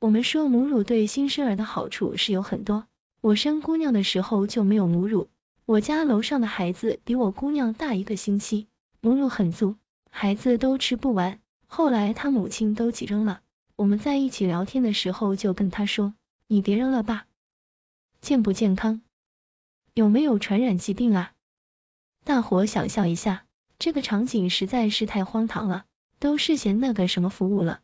我们说母乳对新生儿的好处是有很多。我生姑娘的时候就没有母乳，我家楼上的孩子比我姑娘大一个星期，母乳很足，孩子都吃不完，后来他母亲都急扔了。我们在一起聊天的时候就跟他说，你别扔了吧，健不健康，有没有传染疾病啊？大伙想象一下，这个场景实在是太荒唐了，都是嫌那个什么服务了。